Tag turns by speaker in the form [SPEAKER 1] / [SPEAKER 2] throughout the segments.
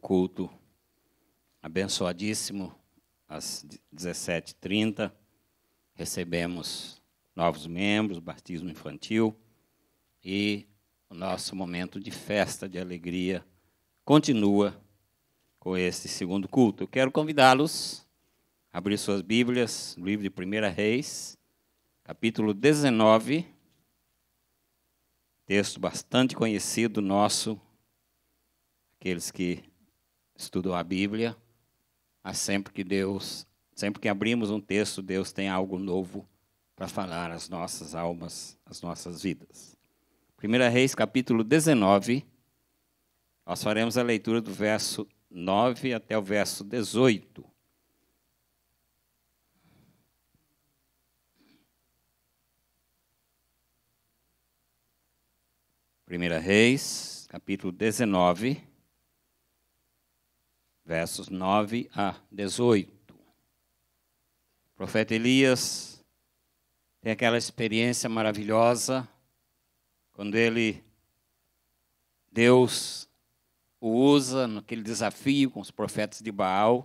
[SPEAKER 1] culto abençoadíssimo. Às 17h30, recebemos novos membros, batismo infantil e o nosso momento de festa, de alegria, continua com este segundo culto. Eu quero convidá-los a abrir suas Bíblias, livro de 1 Reis, capítulo 19, texto bastante conhecido nosso, aqueles que estudou a Bíblia, há sempre que Deus, sempre que abrimos um texto, Deus tem algo novo para falar às nossas almas, às nossas vidas. 1 Reis, capítulo 19, nós faremos a leitura do verso 9 até o verso 18. Primeira Reis, capítulo 19, versos 9 a 18. O profeta Elias tem aquela experiência maravilhosa quando ele Deus o usa naquele desafio com os profetas de Baal.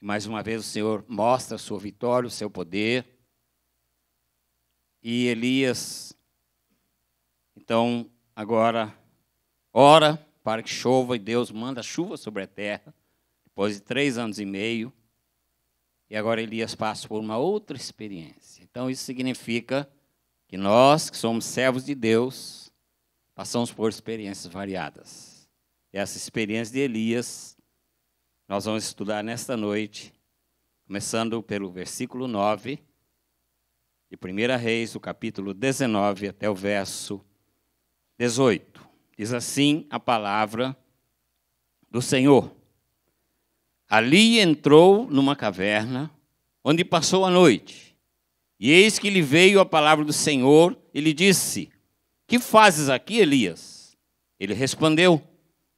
[SPEAKER 1] Mais uma vez o Senhor mostra a sua vitória, o seu poder. E Elias, então, agora ora para que chova, e Deus manda chuva sobre a terra, depois de três anos e meio. E agora Elias passa por uma outra experiência. Então, isso significa que nós, que somos servos de Deus, passamos por experiências variadas. E essa experiência de Elias, nós vamos estudar nesta noite, começando pelo versículo 9 de 1 Reis, o capítulo 19, até o verso 18. Diz assim a palavra do Senhor. Ali entrou numa caverna, onde passou a noite. E eis que lhe veio a palavra do Senhor e lhe disse: Que fazes aqui, Elias? Ele respondeu: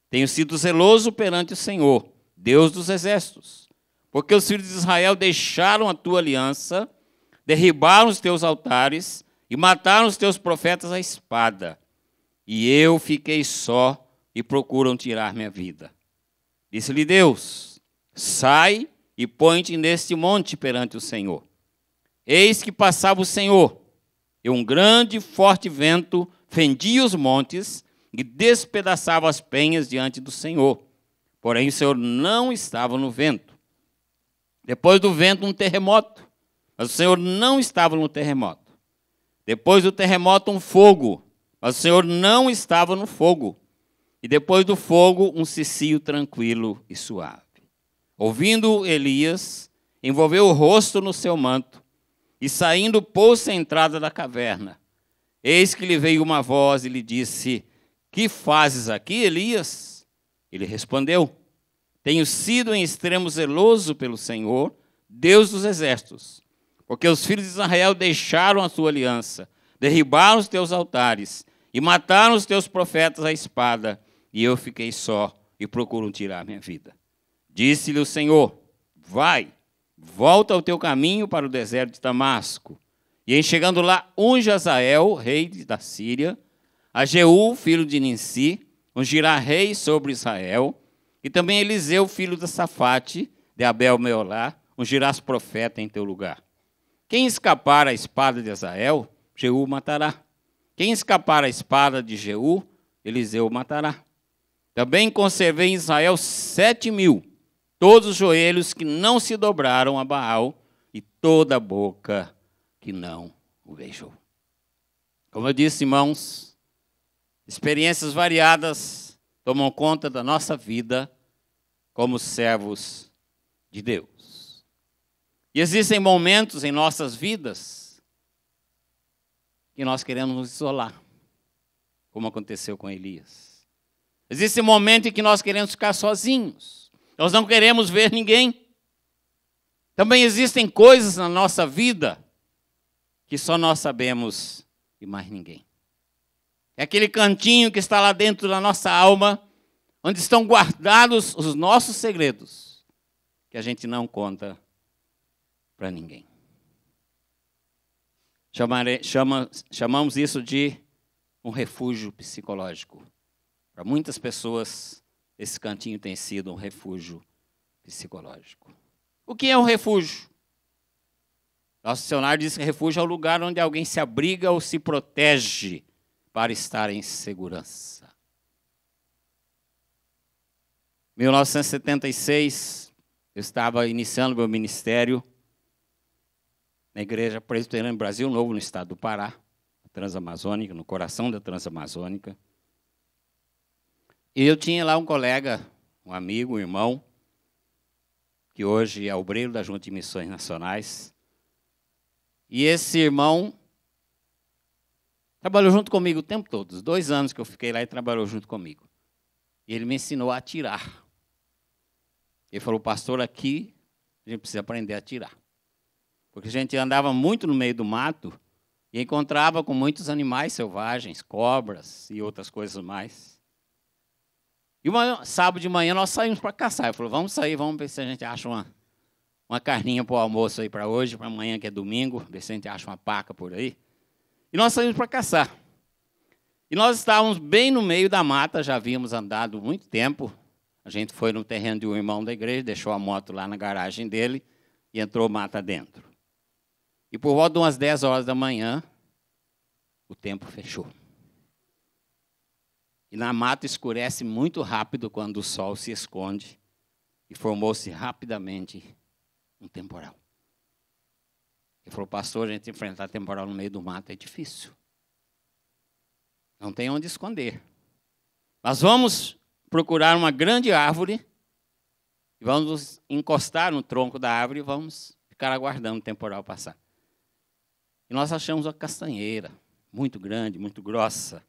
[SPEAKER 1] Tenho sido zeloso perante o Senhor, Deus dos exércitos, porque os filhos de Israel deixaram a tua aliança, derribaram os teus altares e mataram os teus profetas à espada e eu fiquei só e procuram tirar minha vida. Disse-lhe Deus: Sai e põe-te neste monte perante o Senhor. Eis que passava o Senhor, e um grande e forte vento fendia os montes e despedaçava as penhas diante do Senhor. Porém, o Senhor não estava no vento. Depois do vento, um terremoto. Mas o Senhor não estava no terremoto. Depois do terremoto, um fogo. Mas o Senhor não estava no fogo. E depois do fogo, um cicio tranquilo e suave. Ouvindo Elias, envolveu o rosto no seu manto e, saindo, pôs-se à entrada da caverna. Eis que lhe veio uma voz e lhe disse: Que fazes aqui, Elias? Ele respondeu: Tenho sido em extremo zeloso pelo Senhor, Deus dos exércitos, porque os filhos de Israel deixaram a sua aliança, derribaram os teus altares e mataram os teus profetas à espada, e eu fiquei só e procuram tirar minha vida. Disse-lhe o Senhor: Vai, volta ao teu caminho para o deserto de Damasco. E em chegando lá, unge Azael, rei da Síria, a Jeú, filho de Ninsi, ungirá rei sobre Israel, e também Eliseu, filho de Safate, de Abel Meolá, ungirás profeta em teu lugar. Quem escapar à espada de Azael, Jeú matará. Quem escapar à espada de Jeú, Eliseu o matará. Também conservei em Israel sete mil, todos os joelhos que não se dobraram a Baal e toda a boca que não o beijou. Como eu disse, irmãos, experiências variadas tomam conta da nossa vida como servos de Deus. E existem momentos em nossas vidas que nós queremos nos isolar, como aconteceu com Elias. Existe um momento em que nós queremos ficar sozinhos, nós não queremos ver ninguém. Também existem coisas na nossa vida que só nós sabemos e mais ninguém. É aquele cantinho que está lá dentro da nossa alma, onde estão guardados os nossos segredos, que a gente não conta para ninguém. Chamare, chama, chamamos isso de um refúgio psicológico. Para muitas pessoas, esse cantinho tem sido um refúgio psicológico. O que é um refúgio? Nosso dicionário diz que refúgio é o lugar onde alguém se abriga ou se protege para estar em segurança. 1976, eu estava iniciando meu ministério na Igreja Presbiteriana Brasil Novo, no estado do Pará, Transamazônica, no coração da Transamazônica. E eu tinha lá um colega, um amigo, um irmão, que hoje é obreiro da Junta de Missões Nacionais. E esse irmão trabalhou junto comigo o tempo todo, os dois anos que eu fiquei lá, ele trabalhou junto comigo. E ele me ensinou a atirar. Ele falou, pastor, aqui a gente precisa aprender a atirar porque a gente andava muito no meio do mato e encontrava com muitos animais selvagens, cobras e outras coisas mais. E uma, sábado de manhã nós saímos para caçar. Eu falei, vamos sair, vamos ver se a gente acha uma, uma carninha para o almoço aí para hoje, para amanhã que é domingo, ver se a gente acha uma paca por aí. E nós saímos para caçar. E nós estávamos bem no meio da mata, já havíamos andado muito tempo. A gente foi no terreno de um irmão da igreja, deixou a moto lá na garagem dele e entrou mata dentro. E por volta de umas 10 horas da manhã, o tempo fechou. E na mata escurece muito rápido quando o sol se esconde e formou-se rapidamente um temporal. Ele falou, pastor, a gente enfrentar temporal no meio do mato é difícil. Não tem onde esconder. Mas vamos procurar uma grande árvore e vamos encostar no tronco da árvore e vamos ficar aguardando o temporal passar. E nós achamos uma castanheira, muito grande, muito grossa.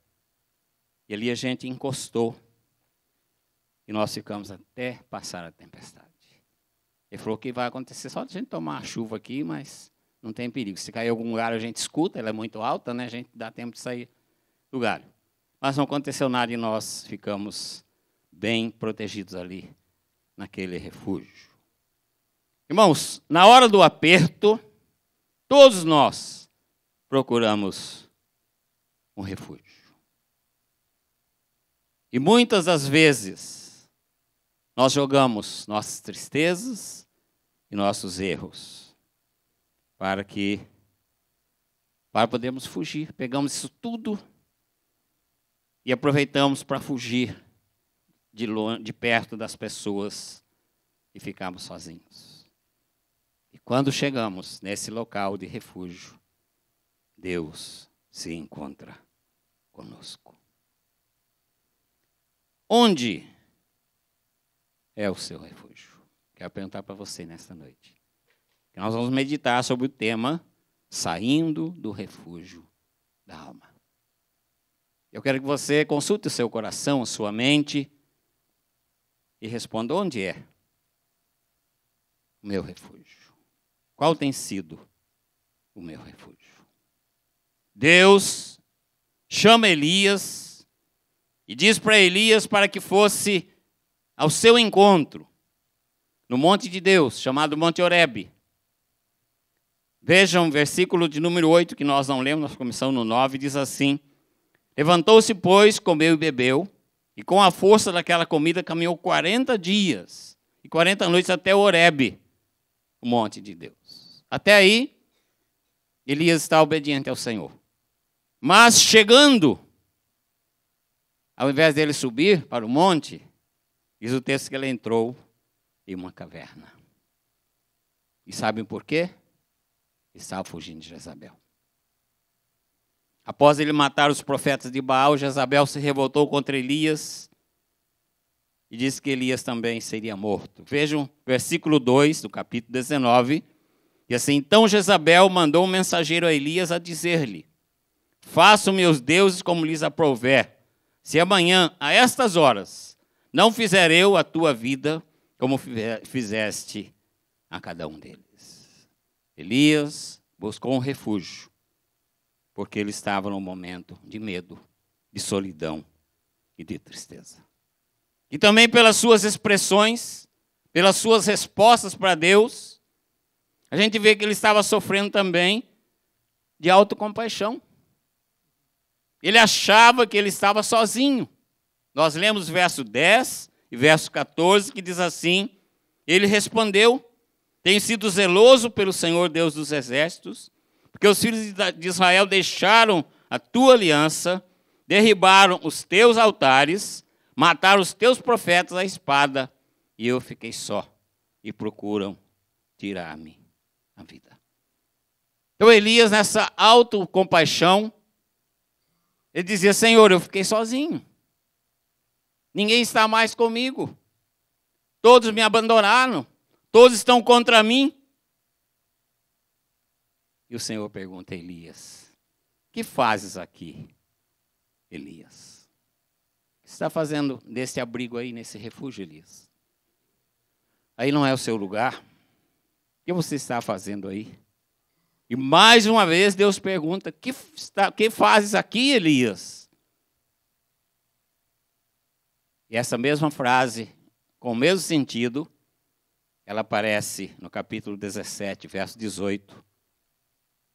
[SPEAKER 1] E ali a gente encostou. E nós ficamos até passar a tempestade. Ele falou que vai acontecer só a gente tomar a chuva aqui, mas não tem perigo. Se cair em algum galho, a gente escuta, ela é muito alta, né? A gente dá tempo de sair do galho. Mas não aconteceu nada e nós ficamos bem protegidos ali, naquele refúgio. Irmãos, na hora do aperto, todos nós procuramos um refúgio. E muitas das vezes nós jogamos nossas tristezas e nossos erros para que para podermos fugir. Pegamos isso tudo e aproveitamos para fugir de, longe, de perto das pessoas e ficarmos sozinhos. E quando chegamos nesse local de refúgio, Deus se encontra conosco. Onde é o seu refúgio? Quero perguntar para você nesta noite. Nós vamos meditar sobre o tema saindo do refúgio da alma. Eu quero que você consulte o seu coração, a sua mente e responda onde é o meu refúgio. Qual tem sido o meu refúgio? Deus chama Elias e diz para Elias para que fosse ao seu encontro no monte de Deus, chamado Monte Oreb. Vejam o versículo de número 8, que nós não lemos, nós começamos no 9, diz assim: Levantou-se, pois, comeu e bebeu, e com a força daquela comida caminhou 40 dias e 40 noites até Oreb, o monte de Deus. Até aí, Elias está obediente ao Senhor. Mas chegando, ao invés dele subir para o monte, diz o texto que ele entrou em uma caverna. E sabem por quê? Estava fugindo de Jezabel. Após ele matar os profetas de Baal, Jezabel se revoltou contra Elias e disse que Elias também seria morto. Vejam versículo 2 do capítulo 19. E assim, então Jezabel mandou um mensageiro a Elias a dizer-lhe: Faço meus deuses como lhes aprouver. Se amanhã, a estas horas, não fizer eu a tua vida como fizeste a cada um deles. Elias buscou um refúgio, porque ele estava num momento de medo, de solidão e de tristeza. E também pelas suas expressões, pelas suas respostas para Deus, a gente vê que ele estava sofrendo também de autocompaixão. Ele achava que ele estava sozinho. Nós lemos verso 10 e verso 14 que diz assim: Ele respondeu: Tenho sido zeloso pelo Senhor Deus dos exércitos, porque os filhos de Israel deixaram a tua aliança, derribaram os teus altares, mataram os teus profetas à espada, e eu fiquei só, e procuram tirar-me a vida. Então Elias, nessa autocompaixão, ele dizia: Senhor, eu fiquei sozinho. Ninguém está mais comigo. Todos me abandonaram. Todos estão contra mim. E o Senhor pergunta a Elias: Que fazes aqui, Elias? O que está fazendo nesse abrigo aí, nesse refúgio, Elias? Aí não é o seu lugar. O que você está fazendo aí? E mais uma vez Deus pergunta: que, está, que fazes aqui, Elias? E essa mesma frase, com o mesmo sentido, ela aparece no capítulo 17, verso 18,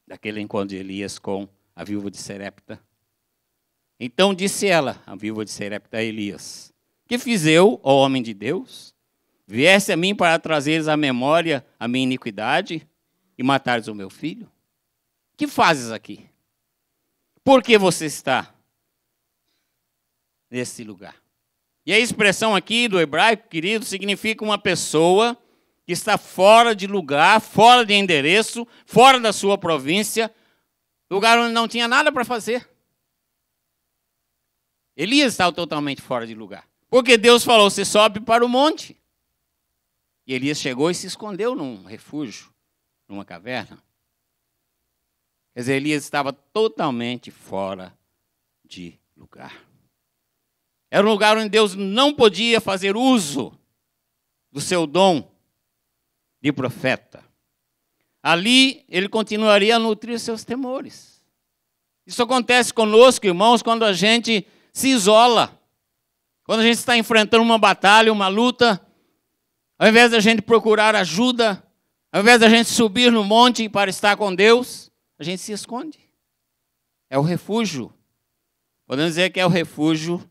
[SPEAKER 1] daquele encontro de Elias com a viúva de Serepta. Então disse ela, a viúva de Serepta, a Elias: Que fiz eu, ó homem de Deus? Viesse a mim para trazeres à memória a minha iniquidade? e matares o meu filho? Que fazes aqui? Por que você está nesse lugar? E a expressão aqui do hebraico, querido, significa uma pessoa que está fora de lugar, fora de endereço, fora da sua província, lugar onde não tinha nada para fazer. Elias estava totalmente fora de lugar. Porque Deus falou: você sobe para o monte. E Elias chegou e se escondeu num refúgio numa caverna. Quer dizer, Elias estava totalmente fora de lugar. Era um lugar onde Deus não podia fazer uso do seu dom de profeta. Ali ele continuaria a nutrir seus temores. Isso acontece conosco, irmãos, quando a gente se isola. Quando a gente está enfrentando uma batalha, uma luta, ao invés da gente procurar ajuda, ao invés da gente subir no monte para estar com Deus, a gente se esconde. É o refúgio. Podemos dizer que é o refúgio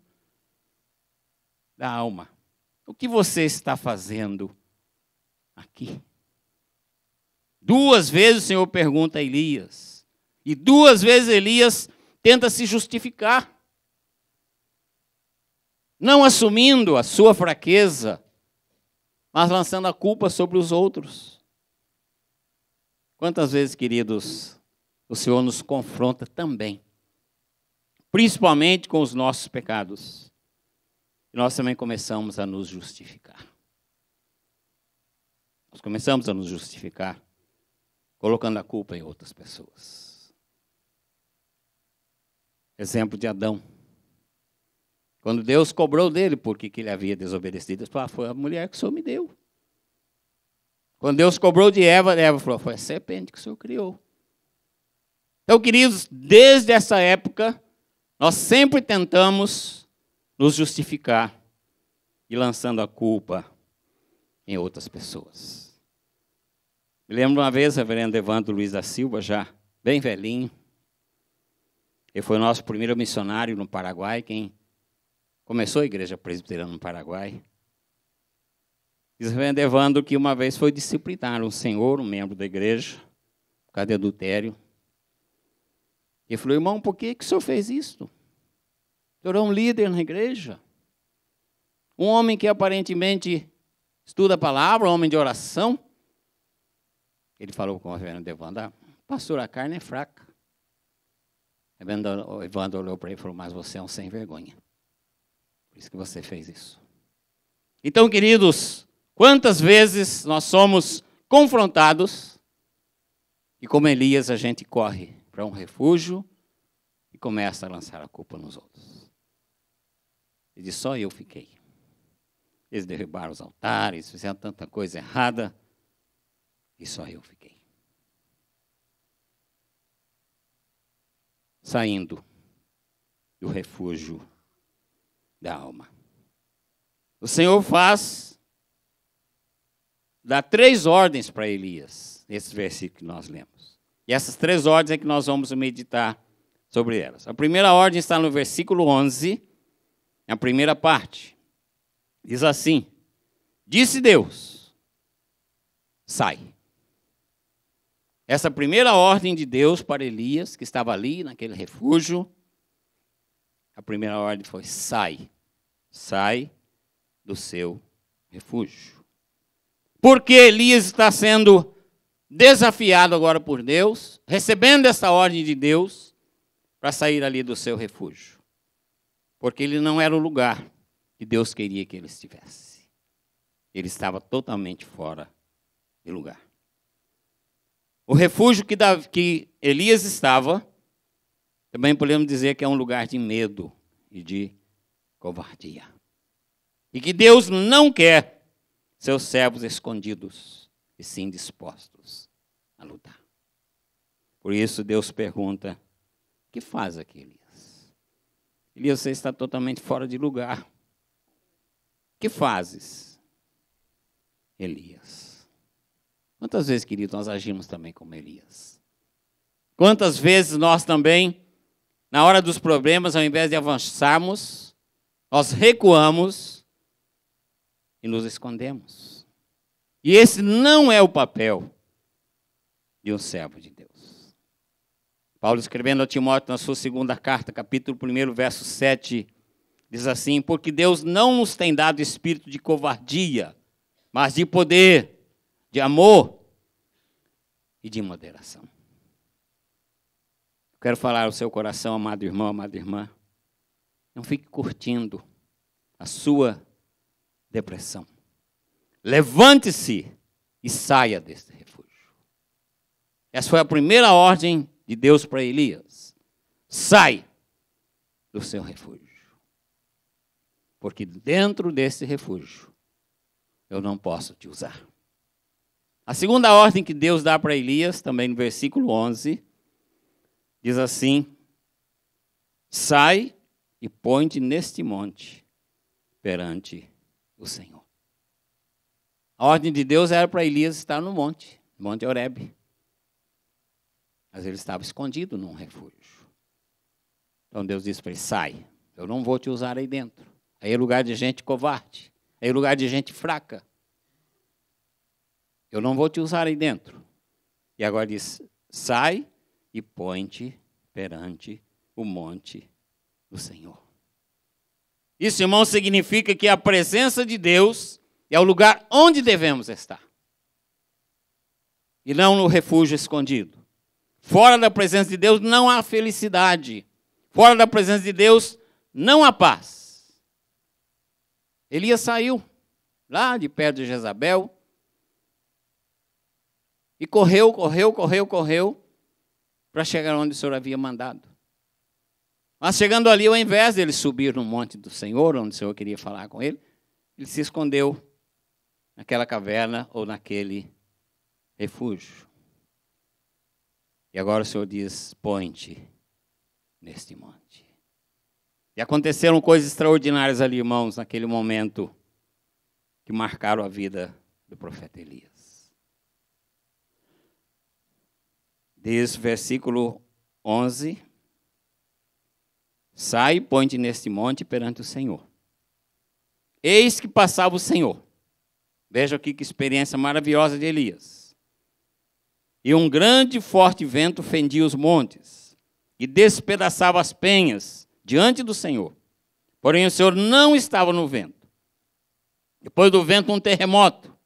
[SPEAKER 1] da alma. O que você está fazendo aqui? Duas vezes o Senhor pergunta a Elias. E duas vezes Elias tenta se justificar. Não assumindo a sua fraqueza, mas lançando a culpa sobre os outros. Quantas vezes, queridos, o Senhor nos confronta também, principalmente com os nossos pecados. E nós também começamos a nos justificar. Nós começamos a nos justificar, colocando a culpa em outras pessoas. Exemplo de Adão. Quando Deus cobrou dele porque ele havia desobedecido, ele falou, ah, foi a mulher que o Senhor me deu. Quando Deus cobrou de Eva, Eva falou: foi a serpente que o Senhor criou. Então, queridos, desde essa época, nós sempre tentamos nos justificar e lançando a culpa em outras pessoas. Me lembro uma vez, reverendo Evandro Luiz da Silva, já bem velhinho, ele foi nosso primeiro missionário no Paraguai, quem começou a igreja presbiteriana no Paraguai. Sven Evandro que uma vez foi disciplinar um senhor, um membro da igreja, por causa de adultério. Ele falou, irmão, por que, que o senhor fez isso? O senhor é um líder na igreja. Um homem que aparentemente estuda a palavra, um homem de oração. Ele falou com o reverendo Evandro: ah, pastor, a carne é fraca. O Evandro olhou para ele e falou, mas você é um sem vergonha. Por isso que você fez isso. Então, queridos, Quantas vezes nós somos confrontados e, como Elias, a gente corre para um refúgio e começa a lançar a culpa nos outros. E diz: só eu fiquei. Eles derrubaram os altares, fizeram tanta coisa errada e só eu fiquei. Saindo do refúgio da alma. O Senhor faz dá três ordens para Elias, nesse versículo que nós lemos. E essas três ordens é que nós vamos meditar sobre elas. A primeira ordem está no versículo 11, a primeira parte. Diz assim: Disse Deus, sai. Essa primeira ordem de Deus para Elias, que estava ali naquele refúgio, a primeira ordem foi: sai, sai do seu refúgio porque Elias está sendo desafiado agora por Deus, recebendo essa ordem de Deus para sair ali do seu refúgio. Porque ele não era o lugar que Deus queria que ele estivesse. Ele estava totalmente fora de lugar. O refúgio que, Davi, que Elias estava, também podemos dizer que é um lugar de medo e de covardia. E que Deus não quer seus servos escondidos e sim dispostos a lutar. Por isso Deus pergunta: o que faz aqui, Elias? Elias, você está totalmente fora de lugar. O que fazes, Elias? Quantas vezes, querido, nós agimos também como Elias? Quantas vezes nós também, na hora dos problemas, ao invés de avançarmos, nós recuamos e nos escondemos. E esse não é o papel de um servo de Deus. Paulo, escrevendo a Timóteo na sua segunda carta, capítulo 1, verso 7, diz assim: Porque Deus não nos tem dado espírito de covardia, mas de poder, de amor e de moderação. quero falar ao seu coração, amado irmão, amada irmã. Não fique curtindo a sua depressão. Levante-se e saia deste refúgio. Essa foi a primeira ordem de Deus para Elias. Sai do seu refúgio. Porque dentro desse refúgio eu não posso te usar. A segunda ordem que Deus dá para Elias, também no versículo 11, diz assim: Sai e põe-te neste monte perante o Senhor. A ordem de Deus era para Elias estar no monte, no monte Horeb. Mas ele estava escondido num refúgio. Então Deus disse para ele: sai, eu não vou te usar aí dentro. Aí é lugar de gente covarde, aí é lugar de gente fraca. Eu não vou te usar aí dentro. E agora diz: sai e põe-te perante o monte do Senhor. Isso, irmão, significa que a presença de Deus é o lugar onde devemos estar. E não no refúgio escondido. Fora da presença de Deus não há felicidade. Fora da presença de Deus não há paz. Elias saiu lá de perto de Jezabel e correu, correu, correu, correu para chegar onde o Senhor havia mandado. Mas chegando ali, ao invés dele subir no monte do Senhor, onde o Senhor queria falar com ele, ele se escondeu naquela caverna ou naquele refúgio. E agora o Senhor diz: ponte neste monte. E aconteceram coisas extraordinárias ali, irmãos, naquele momento que marcaram a vida do profeta Elias. Diz versículo 11 Sai e põe-te neste monte perante o Senhor. Eis que passava o Senhor. Veja aqui que experiência maravilhosa de Elias. E um grande e forte vento fendia os montes e despedaçava as penhas diante do Senhor. Porém, o Senhor não estava no vento. Depois do vento, um terremoto.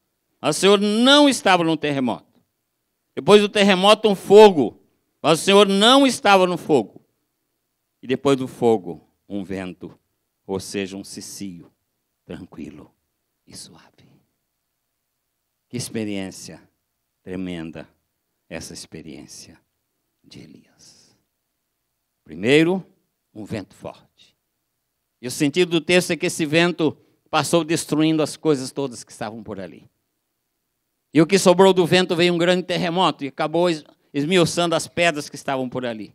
[SPEAKER 1] O Senhor não estava no terremoto. Depois do terremoto, um fogo. Mas o Senhor não estava no fogo. E depois do fogo, um vento, ou seja, um cicio, tranquilo e suave. Que experiência tremenda essa experiência de Elias. Primeiro, um vento forte. E o sentido do texto é que esse vento passou destruindo as coisas todas que estavam por ali. E o que sobrou do vento veio um grande terremoto e acabou esmiuçando as pedras que estavam por ali.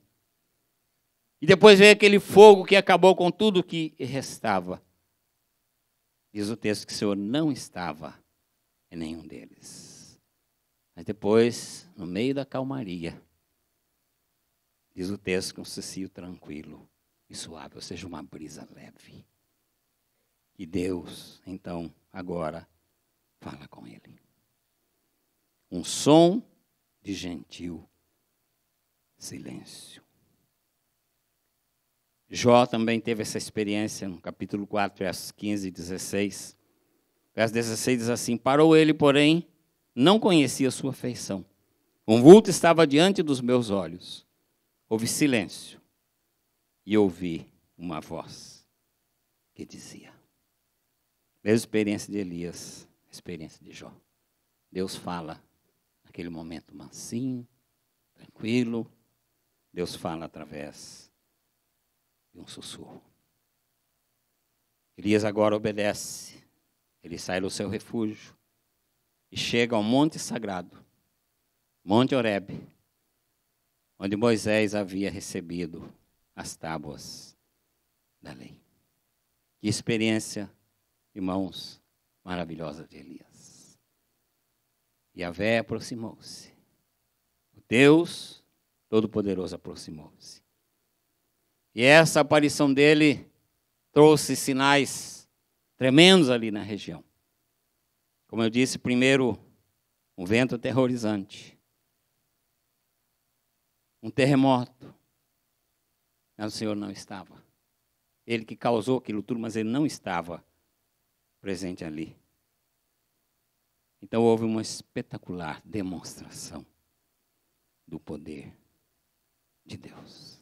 [SPEAKER 1] E depois veio aquele fogo que acabou com tudo que restava. Diz o texto que o Senhor não estava em nenhum deles. Mas depois, no meio da calmaria, diz o texto que um cecio tranquilo e suave, ou seja, uma brisa leve. E Deus, então, agora, fala com ele. Um som de gentil silêncio. Jó também teve essa experiência no capítulo 4, versos 15 e 16. Verso 16 diz assim: Parou ele, porém, não conhecia sua feição. Um vulto estava diante dos meus olhos. Houve silêncio e ouvi uma voz que dizia. Mesma experiência de Elias, experiência de Jó. Deus fala naquele momento mansinho, tranquilo. Deus fala através e um sussurro. Elias agora obedece. Ele sai do seu refúgio e chega ao monte sagrado, Monte Oreb, onde Moisés havia recebido as tábuas da lei. Que experiência, irmãos, maravilhosa de Elias. E a véia aproximou-se. Deus Todo-Poderoso aproximou-se e essa aparição dele trouxe sinais tremendos ali na região. Como eu disse, primeiro, um vento aterrorizante, um terremoto. Mas o Senhor não estava. Ele que causou aquilo tudo, mas ele não estava presente ali. Então houve uma espetacular demonstração do poder de Deus.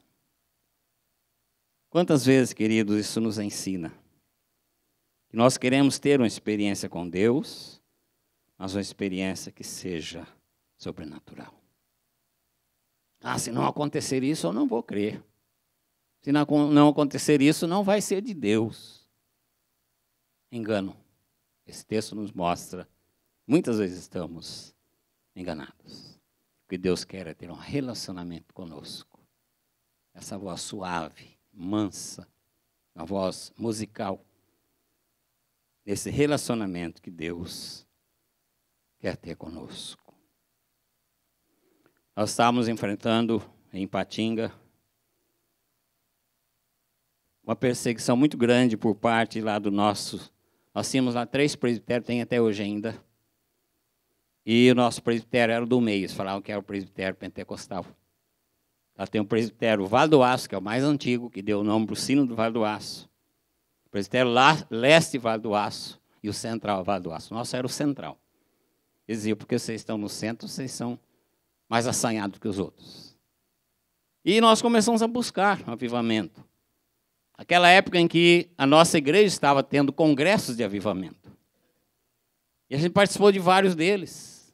[SPEAKER 1] Quantas vezes, queridos, isso nos ensina? Que nós queremos ter uma experiência com Deus, mas uma experiência que seja sobrenatural. Ah, se não acontecer isso, eu não vou crer. Se não, não acontecer isso, não vai ser de Deus. Engano. Esse texto nos mostra, muitas vezes estamos enganados. O que Deus quer é ter um relacionamento conosco. Essa voz suave, mansa, uma voz musical, nesse relacionamento que Deus quer ter conosco. Nós estávamos enfrentando em Patinga uma perseguição muito grande por parte lá do nosso. Nós tínhamos lá três presbitérios, tem até hoje ainda. E o nosso presbitério era do meio, eles falavam que era o presbitério pentecostal. Ela tem o presbitério Vale do Aço, que é o mais antigo, que deu o nome para o sino do Vale do Aço. O presbitério Leste Vale do Aço e o Central Vale do Aço. Nosso era o Central. Eles diziam, porque vocês estão no centro, vocês são mais assanhados que os outros. E nós começamos a buscar um avivamento. Aquela época em que a nossa igreja estava tendo congressos de avivamento. E a gente participou de vários deles.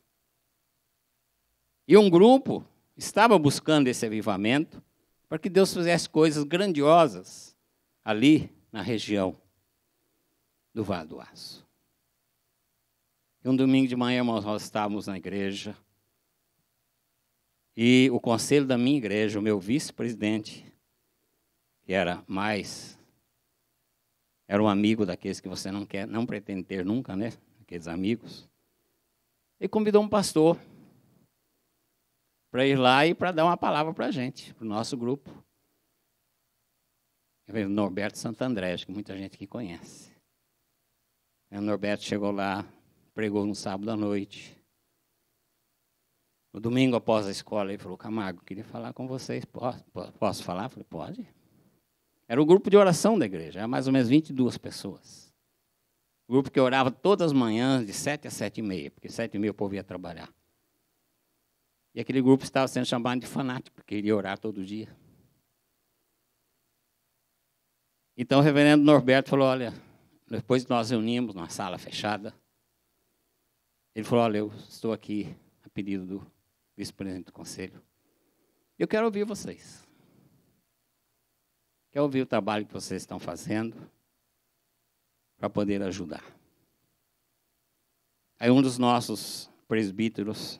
[SPEAKER 1] E um grupo estava buscando esse avivamento para que Deus fizesse coisas grandiosas ali na região do Vale do Aço. E um domingo de manhã nós estávamos na igreja e o conselho da minha igreja, o meu vice-presidente, que era mais era um amigo daqueles que você não quer, não pretende ter nunca, né? Aqueles amigos. E convidou um pastor para ir lá e para dar uma palavra para a gente, para o nosso grupo. O Norberto Santandré, acho que muita gente que conhece. O Norberto chegou lá, pregou no sábado à noite. No domingo após a escola, ele falou: Camargo, queria falar com vocês. Posso, posso falar? Eu falei: Pode. Era o grupo de oração da igreja, era mais ou menos 22 pessoas. O grupo que orava todas as manhãs, de 7 a 7 e meia, porque 7 e meia o povo ia trabalhar. E aquele grupo estava sendo chamado de fanático, porque ele ia orar todo dia. Então o reverendo Norberto falou: Olha, depois que nós reunimos numa sala fechada, ele falou: Olha, eu estou aqui a pedido do vice-presidente do conselho. Eu quero ouvir vocês. Quero ouvir o trabalho que vocês estão fazendo para poder ajudar. Aí um dos nossos presbíteros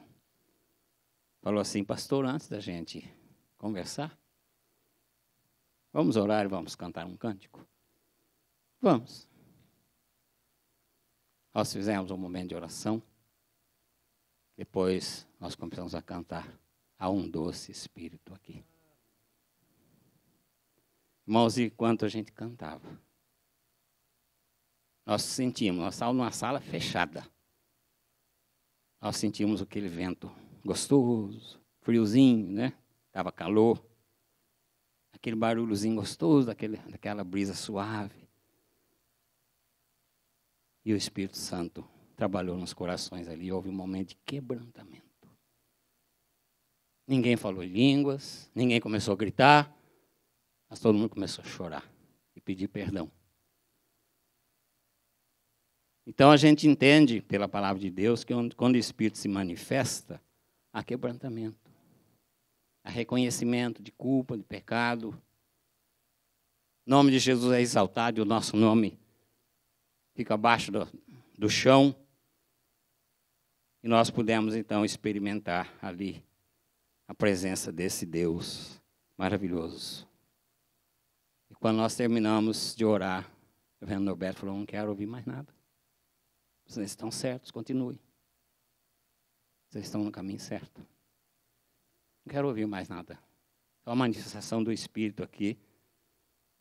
[SPEAKER 1] falou assim, pastor, antes da gente conversar, vamos orar e vamos cantar um cântico? Vamos. Nós fizemos um momento de oração, depois nós começamos a cantar a um doce espírito aqui. Irmãos, enquanto a gente cantava, nós sentimos, nós estávamos numa sala fechada. Nós sentimos aquele vento gostoso, friozinho, né? Estava calor. Aquele barulhozinho gostoso, daquele, daquela brisa suave. E o Espírito Santo trabalhou nos corações ali. Houve um momento de quebrantamento. Ninguém falou línguas, ninguém começou a gritar, mas todo mundo começou a chorar e pedir perdão. Então a gente entende pela palavra de Deus que quando o Espírito se manifesta, a quebrantamento, a reconhecimento de culpa, de pecado. O nome de Jesus é exaltado e o nosso nome fica abaixo do, do chão. E nós pudemos então experimentar ali a presença desse Deus maravilhoso. E quando nós terminamos de orar, o Reverendo Norberto falou: Não quero ouvir mais nada. Vocês estão certos, continue. Vocês estão no caminho certo. Não quero ouvir mais nada. É uma manifestação do Espírito aqui.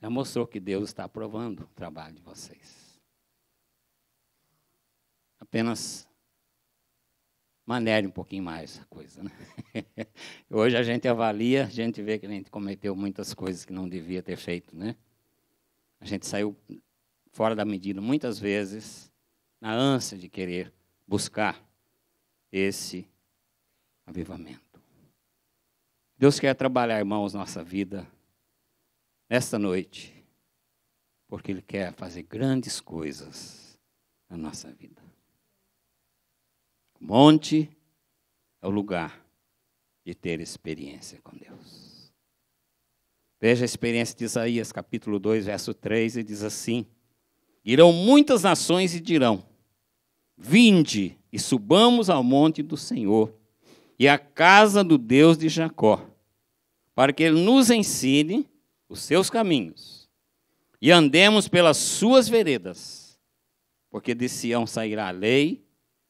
[SPEAKER 1] Já mostrou que Deus está aprovando o trabalho de vocês. Apenas maneire um pouquinho mais a coisa. Né? Hoje a gente avalia, a gente vê que a gente cometeu muitas coisas que não devia ter feito. Né? A gente saiu fora da medida muitas vezes, na ânsia de querer buscar esse avivamento. Deus quer trabalhar, irmãos, nossa vida nesta noite, porque Ele quer fazer grandes coisas na nossa vida. O monte é o lugar de ter experiência com Deus. Veja a experiência de Isaías, capítulo 2, verso 3, e diz assim: Irão muitas nações e dirão: Vinde e subamos ao monte do Senhor e à casa do Deus de Jacó, para que ele nos ensine os seus caminhos e andemos pelas suas veredas, porque de Sião sairá a lei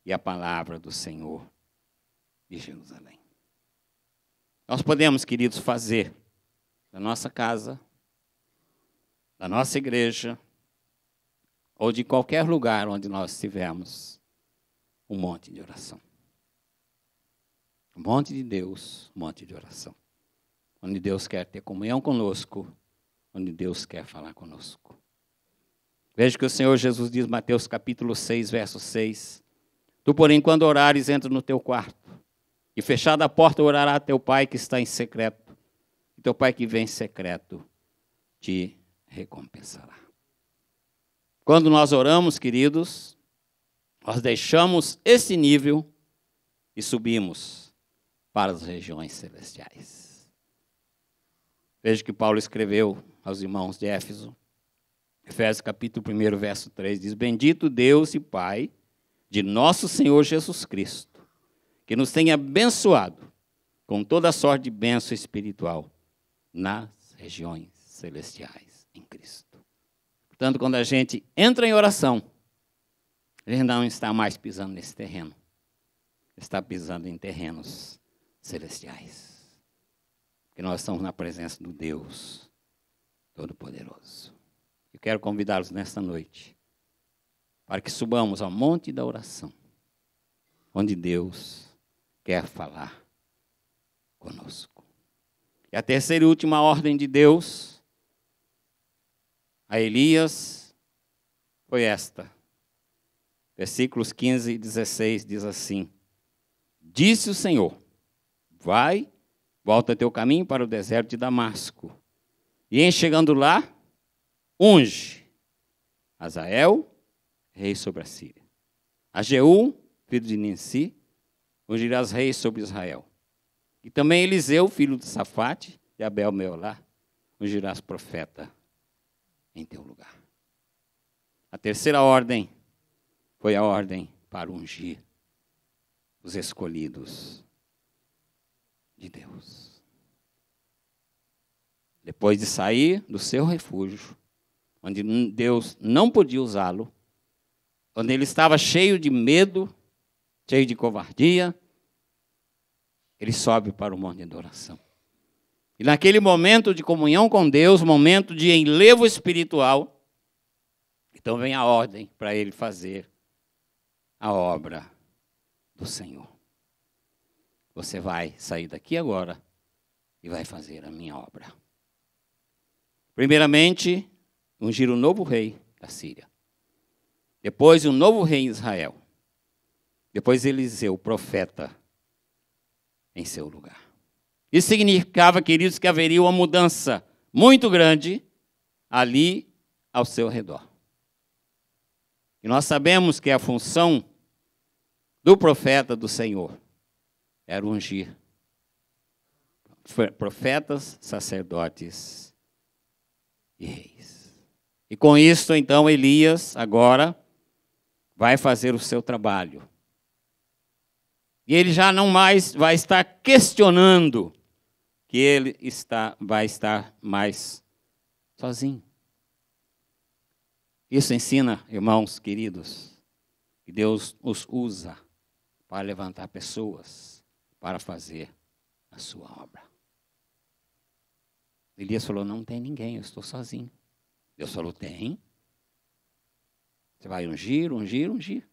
[SPEAKER 1] e a palavra do Senhor de Jerusalém. Nós podemos, queridos, fazer da nossa casa, da nossa igreja, ou de qualquer lugar onde nós estivermos um monte de oração. Um monte de Deus, um monte de oração. Onde Deus quer ter comunhão conosco, onde Deus quer falar conosco. Veja que o Senhor Jesus diz, Mateus capítulo 6, verso 6. Tu, porém, quando orares, entra no teu quarto, e fechada a porta orará teu pai que está em secreto, e teu pai que vem em secreto te recompensará. Quando nós oramos, queridos, nós deixamos esse nível e subimos para as regiões celestiais. Veja que Paulo escreveu aos irmãos de Éfeso. Efésios capítulo 1, verso 3 diz: Bendito Deus e Pai de nosso Senhor Jesus Cristo, que nos tenha abençoado com toda a sorte de bênção espiritual nas regiões celestiais em Cristo. Portanto, quando a gente entra em oração, ele não está mais pisando nesse terreno. Está pisando em terrenos celestiais. Porque nós estamos na presença do Deus Todo-Poderoso. Eu quero convidá-los nesta noite para que subamos ao monte da oração, onde Deus quer falar conosco. E a terceira e última ordem de Deus a Elias foi esta: Versículos 15 e 16 diz assim: Disse o Senhor: Vai, volta teu caminho para o deserto de Damasco. E em chegando lá, unge Azael, rei sobre a Síria. A Jeú, filho de Ninsi, ungirás rei sobre Israel. E também Eliseu, filho de Safate, e Abel Meolá, ungirás profeta em teu lugar. A terceira ordem foi a ordem para ungir os escolhidos de Deus. Depois de sair do seu refúgio, onde Deus não podia usá-lo, onde ele estava cheio de medo, cheio de covardia, ele sobe para o monte de adoração. E naquele momento de comunhão com Deus, momento de enlevo espiritual, então vem a ordem para ele fazer a obra do Senhor. Você vai sair daqui agora e vai fazer a minha obra. Primeiramente, ungir um novo rei da Síria. Depois, um novo rei em Israel. Depois, Eliseu, profeta, em seu lugar. Isso significava, queridos, que haveria uma mudança muito grande ali ao seu redor. E nós sabemos que a função do profeta do Senhor era ungir. Profetas, sacerdotes e reis. E com isso, então, Elias agora vai fazer o seu trabalho. E ele já não mais vai estar questionando que ele está, vai estar mais sozinho. Isso ensina, irmãos queridos, que Deus os usa para levantar pessoas para fazer a sua obra. Elias falou: Não tem ninguém, eu estou sozinho. Deus falou: Tem. Você vai ungir, ungir, ungir.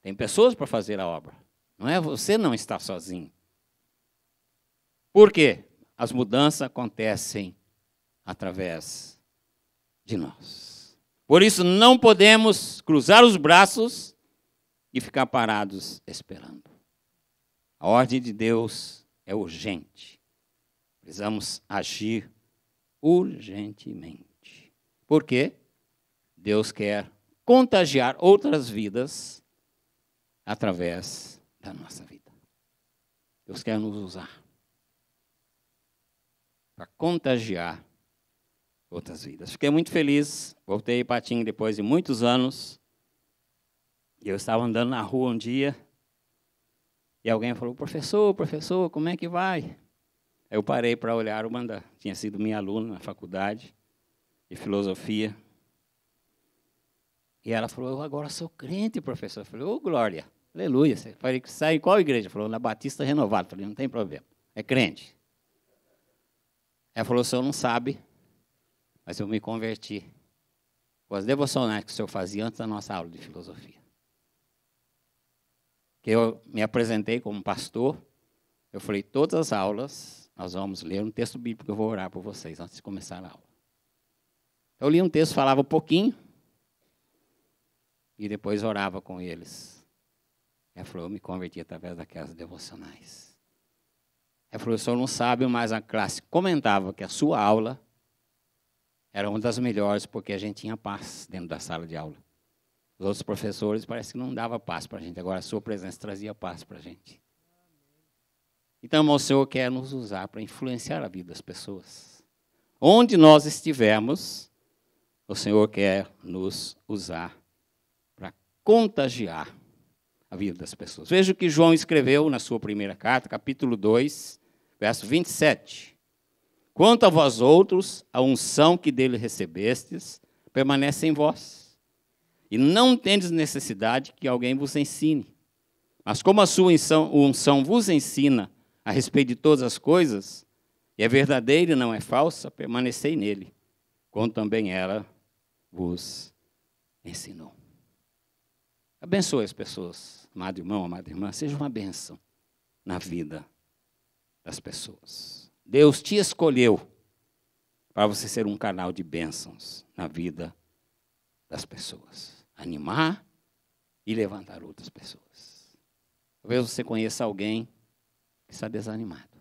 [SPEAKER 1] Tem pessoas para fazer a obra. Não é você não está sozinho. Por quê? As mudanças acontecem através de nós. Por isso não podemos cruzar os braços e ficar parados esperando. A ordem de Deus é urgente. Precisamos agir urgentemente. Por quê? Deus quer contagiar outras vidas através da nossa vida. Deus quer nos usar para contagiar outras vidas. Fiquei muito feliz, voltei para Patim depois de muitos anos eu estava andando na rua um dia e alguém falou: professor, professor, como é que vai? Eu parei para olhar o mandar. Tinha sido minha aluna na faculdade de filosofia. E ela falou: Eu agora sou crente, professor. Eu falei: Ô, oh, Glória, aleluia. Eu falei: Sai em qual igreja? Falou: Na Batista Renovada. Eu falei: Não tem problema, é crente. Ela falou: O senhor não sabe, mas eu me converti com as devocionais que o senhor fazia antes da nossa aula de filosofia eu me apresentei como pastor, eu falei, todas as aulas, nós vamos ler um texto bíblico, eu vou orar por vocês antes de começar a aula. Eu li um texto, falava um pouquinho, e depois orava com eles. Ela falou, eu me converti através daquelas devocionais. Ela falou, o senhor não sabe, mas a classe comentava que a sua aula era uma das melhores, porque a gente tinha paz dentro da sala de aula. Os outros professores parece que não dava paz para a gente. Agora a sua presença trazia paz para a gente. Então, o Senhor quer nos usar para influenciar a vida das pessoas. Onde nós estivermos, o Senhor quer nos usar para contagiar a vida das pessoas. Veja o que João escreveu na sua primeira carta, capítulo 2, verso 27. Quanto a vós outros, a unção que dele recebestes permanece em vós e não tendes necessidade que alguém vos ensine. Mas como a sua unção, unção vos ensina a respeito de todas as coisas, e é verdadeira e não é falsa, permanecei nele, como também ela vos ensinou. Abençoe as pessoas, amado irmão, amada irmã, seja uma bênção na vida das pessoas. Deus te escolheu para você ser um canal de bênçãos na vida das pessoas animar e levantar outras pessoas. Talvez você conheça alguém que está desanimado.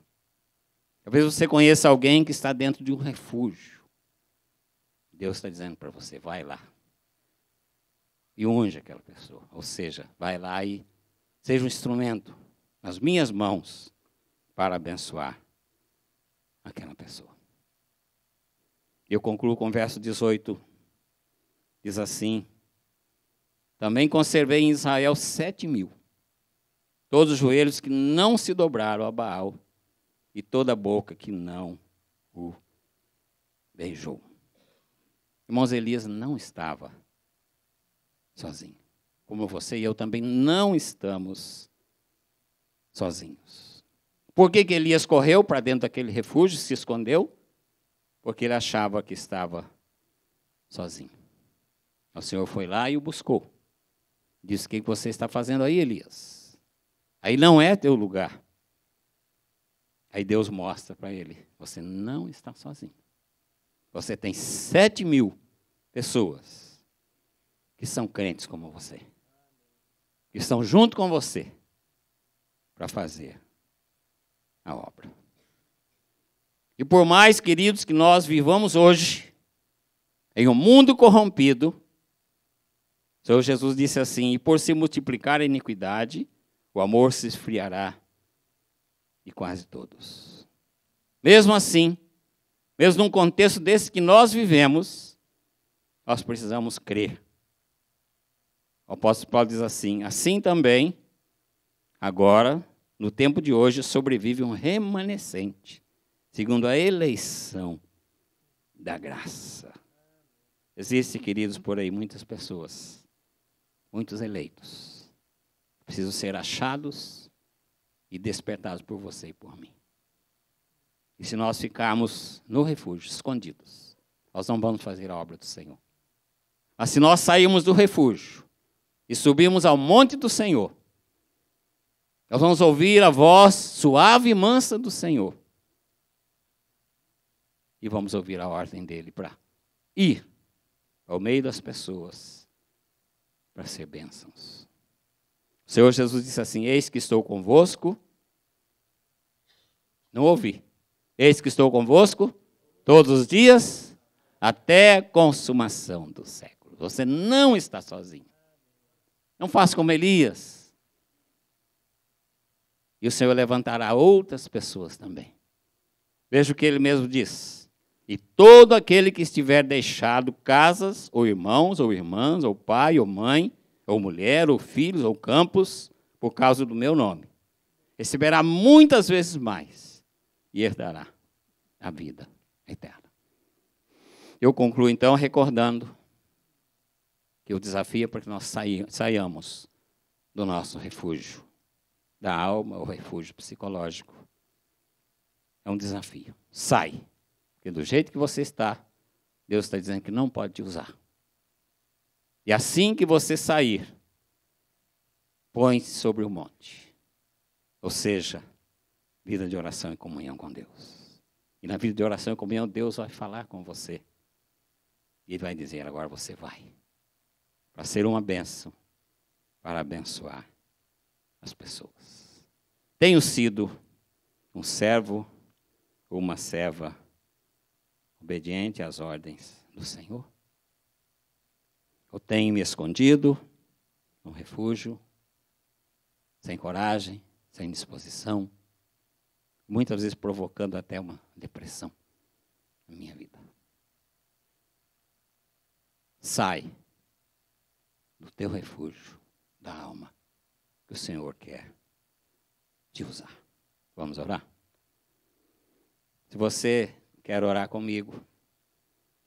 [SPEAKER 1] Talvez você conheça alguém que está dentro de um refúgio. Deus está dizendo para você: vai lá. E unge aquela pessoa. Ou seja, vai lá e seja um instrumento nas minhas mãos para abençoar aquela pessoa. Eu concluo com o verso 18. Diz assim: também conservei em Israel sete mil, todos os joelhos que não se dobraram a Baal e toda a boca que não o beijou. Irmãos, Elias não estava sozinho, como você e eu também não estamos sozinhos. Por que, que Elias correu para dentro daquele refúgio, se escondeu? Porque ele achava que estava sozinho. O Senhor foi lá e o buscou. Diz: O que você está fazendo aí, Elias? Aí não é teu lugar. Aí Deus mostra para ele: Você não está sozinho. Você tem sete mil pessoas que são crentes como você, que estão junto com você para fazer a obra. E por mais, queridos, que nós vivamos hoje, em um mundo corrompido, Senhor Jesus disse assim: E por se multiplicar a iniquidade, o amor se esfriará de quase todos. Mesmo assim, mesmo num contexto desse que nós vivemos, nós precisamos crer. O apóstolo Paulo diz assim: Assim também, agora, no tempo de hoje, sobrevive um remanescente, segundo a eleição da graça. Existe, queridos, por aí muitas pessoas muitos eleitos. Precisam ser achados e despertados por você e por mim. E se nós ficarmos no refúgio, escondidos, nós não vamos fazer a obra do Senhor. Mas se nós sairmos do refúgio e subirmos ao monte do Senhor, nós vamos ouvir a voz suave e mansa do Senhor. E vamos ouvir a ordem dele para ir ao meio das pessoas para ser bênçãos. O Senhor Jesus disse assim: Eis que estou convosco. Não ouvi. Eis que estou convosco todos os dias até a consumação do século. Você não está sozinho. Não faça como Elias. E o Senhor levantará outras pessoas também. Veja o que ele mesmo diz. E todo aquele que estiver deixado casas, ou irmãos, ou irmãs, ou pai, ou mãe, ou mulher, ou filhos, ou campos, por causa do meu nome, receberá muitas vezes mais e herdará a vida eterna. Eu concluo então recordando que o desafio é para que nós saiamos do nosso refúgio da alma, o refúgio psicológico. É um desafio. Sai porque do jeito que você está, Deus está dizendo que não pode te usar. E assim que você sair, põe-se sobre o monte. Ou seja, vida de oração e comunhão com Deus. E na vida de oração e comunhão, Deus vai falar com você. E Ele vai dizer: agora você vai. Para ser uma bênção, para abençoar as pessoas. Tenho sido um servo ou uma serva obediente às ordens do Senhor. Eu tenho me escondido no refúgio, sem coragem, sem disposição, muitas vezes provocando até uma depressão na minha vida. Sai do teu refúgio, da alma que o Senhor quer te usar. Vamos orar? Se você Quer orar comigo?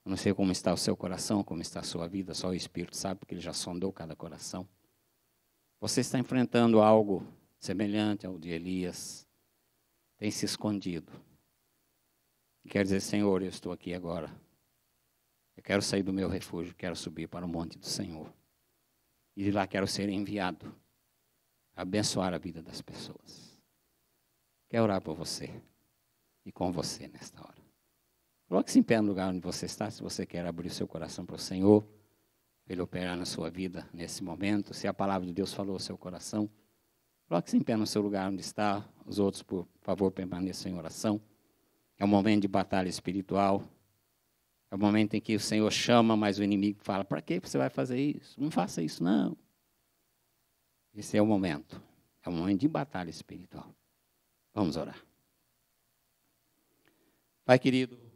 [SPEAKER 1] não sei como está o seu coração, como está a sua vida, só o Espírito sabe, porque ele já sondou cada coração. Você está enfrentando algo semelhante ao de Elias, tem se escondido. Quer dizer, Senhor, eu estou aqui agora. Eu quero sair do meu refúgio, quero subir para o monte do Senhor. E de lá quero ser enviado a abençoar a vida das pessoas. Quero orar por você e com você nesta hora. Coloque-se em pé no lugar onde você está, se você quer abrir o seu coração para o Senhor, Ele operar na sua vida nesse momento. Se a palavra de Deus falou ao seu coração, coloque-se em pé no seu lugar onde está. Os outros, por favor, permaneçam em oração. É um momento de batalha espiritual. É o um momento em que o Senhor chama, mas o inimigo fala: para que você vai fazer isso? Não faça isso, não. Esse é o momento. É um momento de batalha espiritual. Vamos orar. Pai querido.